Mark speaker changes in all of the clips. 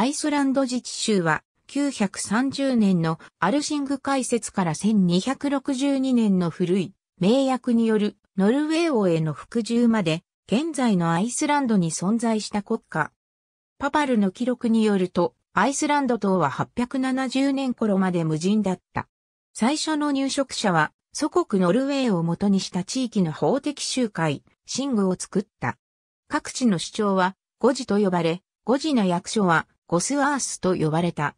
Speaker 1: アイスランド自治州は、930年のアルシング解説から1262年の古い名役によるノルウェー王への服従まで現在のアイスランドに存在した国家。パパルの記録によるとアイスランド島は870年頃まで無人だった。最初の入植者は祖国ノルウェーを元にした地域の法的集会、シングを作った。各地の主張は、ゴジと呼ばれ、ゴジの役所は、ゴスアースと呼ばれた。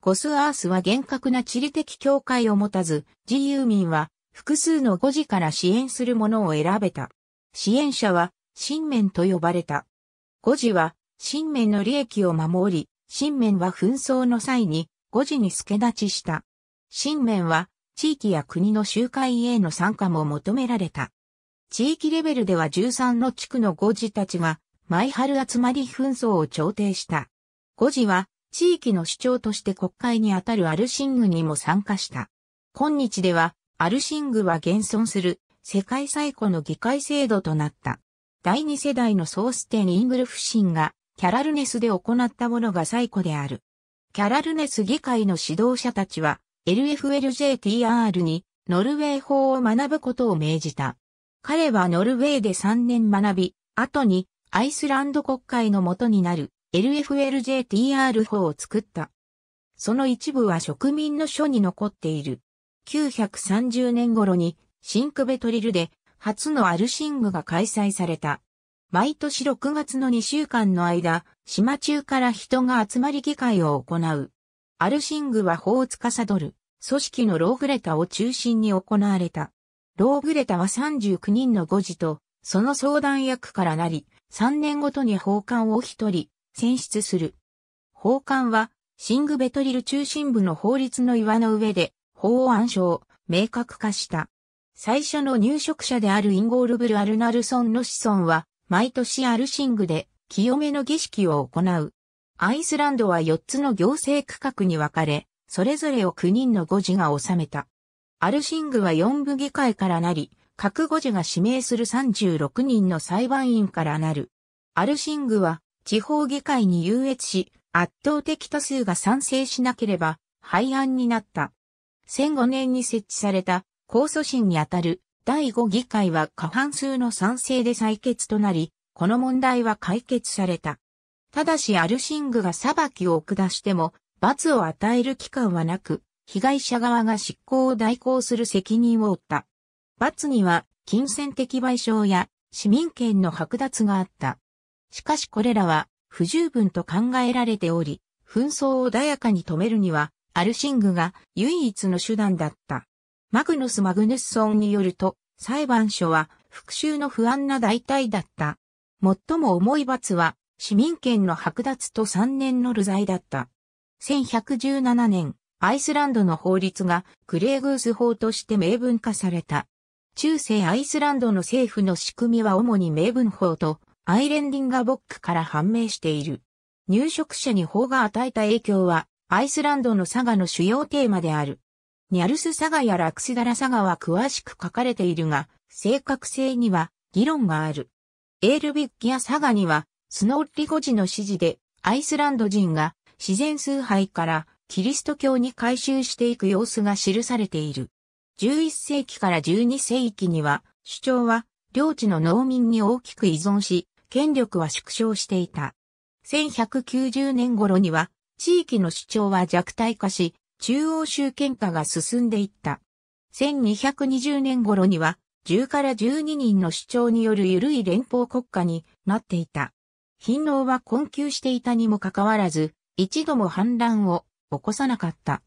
Speaker 1: ゴスアースは厳格な地理的境界を持たず、自由民は複数の誤字から支援するものを選べた。支援者は新面と呼ばれた。誤字は新面の利益を守り、新面は紛争の際に誤字に助立ちした。新面は地域や国の集会への参加も求められた。地域レベルでは13の地区の誤字たちが毎春集まり紛争を調停した。五時は地域の首長として国会にあたるアルシングにも参加した。今日ではアルシングは現存する世界最古の議会制度となった。第二世代のソーステン・イングルフシンがキャラルネスで行ったものが最古である。キャラルネス議会の指導者たちは LFLJTR にノルウェー法を学ぶことを命じた。彼はノルウェーで3年学び、後にアイスランド国会の元になる LFLJTR4 を作った。その一部は植民の書に残っている。930年頃にシンクベトリルで初のアルシングが開催された。毎年6月の2週間の間、島中から人が集まり議会を行う。アルシングは法を司る、組織のローグレタを中心に行われた。ローグレタは39人の5持と、その相談役からなり、3年ごとに法官を1人、選出する。法官は、シングベトリル中心部の法律の岩の上で、法案書を明確化した。最初の入植者であるインゴールブル・アルナルソンの子孫は、毎年アルシングで、清めの儀式を行う。アイスランドは4つの行政区画に分かれ、それぞれを9人の護事が治めた。アルシングは4部議会からなり、各護事が指名する36人の裁判員からなる。アルシングは地方議会に優越し、圧倒的多数が賛成しなければ廃案になった。1 0 0 5年に設置された控訴審にあたる第5議会は過半数の賛成で採決となり、この問題は解決された。ただしアルシングが裁きを下しても、罰を与える期間はなく、被害者側が執行を代行する責任を負った。罰には、金銭的賠償や市民権の剥奪があった。しかしこれらは不十分と考えられており、紛争を穏やかに止めるには、アルシングが唯一の手段だった。マグノス・マグヌスソンによると、裁判所は復讐の不安な代替だった。最も重い罰は、市民権の剥奪と3年の流罪だった。1117年、アイスランドの法律がクレーグース法として明文化された。中世アイスランドの政府の仕組みは主に明文法とアイレンディンガボックから判明している。入植者に法が与えた影響は、アイスランドの佐賀の主要テーマである。ニャルス佐賀やラクスダラ佐賀は詳しく書かれているが、正確性には議論がある。エールビッギア佐賀には、スノーリゴジの指示で、アイスランド人が自然崇拝からキリスト教に改修していく様子が記されている。11世紀から12世紀には、主張は領地の農民に大きく依存し、権力は縮小していた。1190年頃には、地域の主張は弱体化し、中央集権化が進んでいった。1220年頃には、10から12人の主張による緩い連邦国家になっていた。貧農は困窮していたにもかかわらず、一度も反乱を起こさなかった。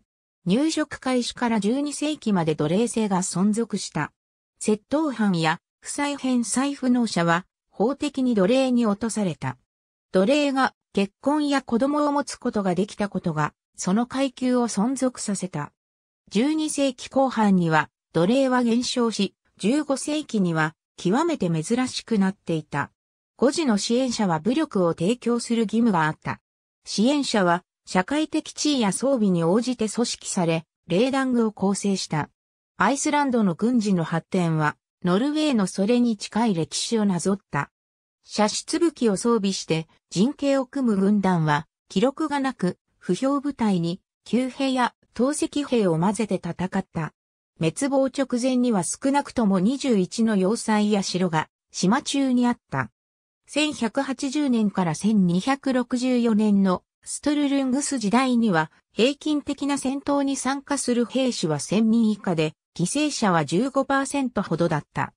Speaker 1: 入植開始から12世紀まで奴隷制が存続した。窃盗犯や不再編再不能者は法的に奴隷に落とされた。奴隷が結婚や子供を持つことができたことが、その階級を存続させた。12世紀後半には奴隷は減少し、15世紀には極めて珍しくなっていた。5時の支援者は武力を提供する義務があった。支援者は社会的地位や装備に応じて組織され、レーダングを構成した。アイスランドの軍事の発展はノルウェーのそれに近い歴史をなぞった。射出武器を装備して陣形を組む軍団は、記録がなく、不評部隊に、旧兵や投石兵を混ぜて戦った。滅亡直前には少なくとも21の要塞や城が島中にあった。1180年から1264年のストルルングス時代には平均的な戦闘に参加する兵士は1000人以下で犠牲者は15%ほどだった。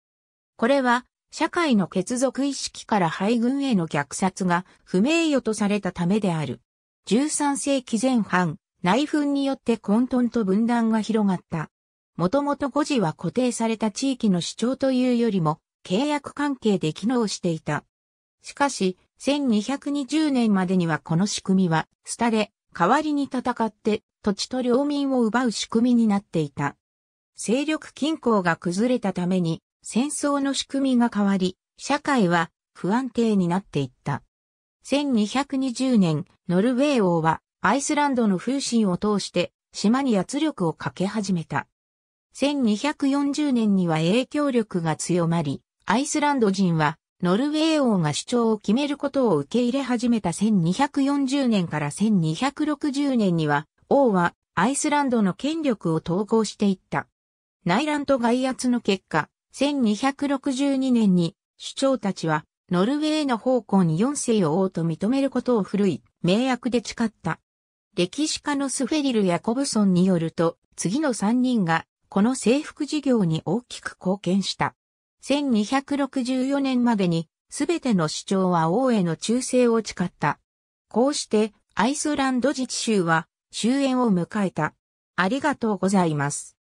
Speaker 1: これは、社会の血族意識から敗軍への虐殺が不名誉とされたためである。13世紀前半、内紛によって混沌と分断が広がった。もともと五字は固定された地域の主張というよりも、契約関係で機能していた。しかし、1220年までにはこの仕組みは、スタで、代わりに戦って、土地と領民を奪う仕組みになっていた。勢力均衡が崩れたために戦争の仕組みが変わり、社会は不安定になっていった。1220年、ノルウェー王はアイスランドの風神を通して島に圧力をかけ始めた。1240年には影響力が強まり、アイスランド人はノルウェー王が主張を決めることを受け入れ始めた1240年から1260年には、王はアイスランドの権力を統合していった。内乱と外圧の結果、1262年に首長たちはノルウェーの方向に四世を王と認めることを古い名約で誓った。歴史家のスフェリル・ヤコブソンによると、次の三人がこの征服事業に大きく貢献した。1264年までにすべての主張は王への忠誠を誓った。こうしてアイスランド自治州は終焉を迎えた。ありがとうございます。